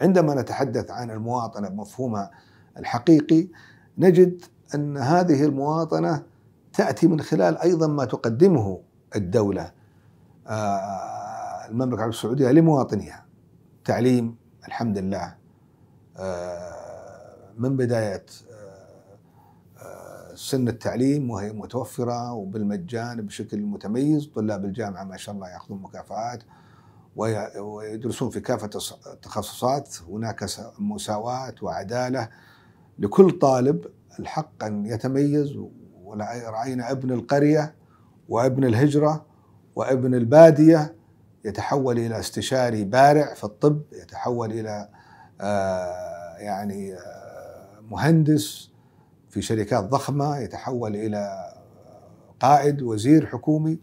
عندما نتحدث عن المواطنه بمفهومها الحقيقي نجد ان هذه المواطنه تاتي من خلال ايضا ما تقدمه الدوله آه، المملكه العربيه السعوديه لمواطنيها تعليم الحمد لله آه، من بدايه آه، سن التعليم وهي متوفره وبالمجان بشكل متميز طلاب الجامعه ما شاء الله ياخذون مكافآت ويدرسون في كافة التخصصات هناك مساواة وعدالة لكل طالب الحق أن يتميز ورأينا ابن القرية وابن الهجرة وابن البادية يتحول إلى استشاري بارع في الطب يتحول إلى آه، يعني آه، مهندس في شركات ضخمة يتحول إلى قائد وزير حكومي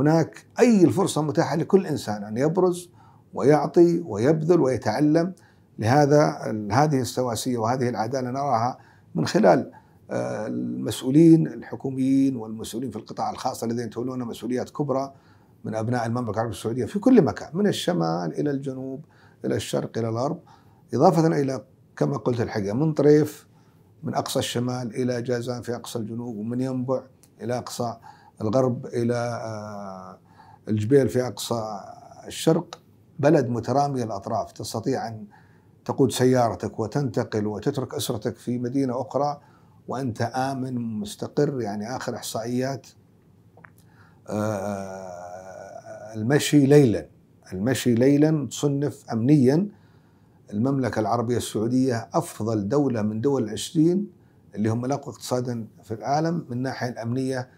هناك أي الفرصة متاحة لكل إنسان أن يبرز ويعطي ويبذل ويتعلم لهذا هذه السواسية وهذه العدالة نراها من خلال آه، المسؤولين الحكوميين والمسؤولين في القطاع الخاص الذين يتولون مسؤوليات كبرى من أبناء المملكة العربية السعودية في كل مكان من الشمال إلى الجنوب إلى الشرق إلى الغرب إضافة إلى كما قلت الحقيقة من طريف من أقصى الشمال إلى جازان في أقصى الجنوب ومن ينبع إلى أقصى الغرب إلى آه، الجبيل في أقصى الشرق بلد مترامي الأطراف تستطيع أن تقود سيارتك وتنتقل وتترك أسرتك في مدينة أخرى وأنت آمن مستقر يعني آخر إحصائيات آه، آه، المشي ليلا المشي ليلا تصنف أمنيا المملكة العربية السعودية أفضل دولة من دول العشرين اللي هم الأقوى اقتصادا في العالم من الناحية الأمنية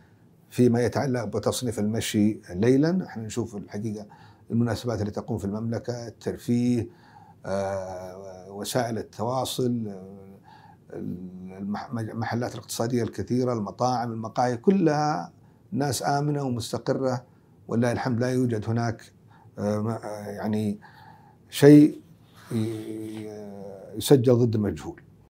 فيما يتعلق بتصنيف المشي ليلا احنا نشوف الحقيقة المناسبات اللي تقوم في المملكة الترفيه آه، وسائل التواصل آه، المحلات الاقتصادية الكثيرة المطاعم المقاهي كلها ناس آمنة ومستقرة ولله الحمد لا يوجد هناك آه، يعني شيء يسجل ضد مجهول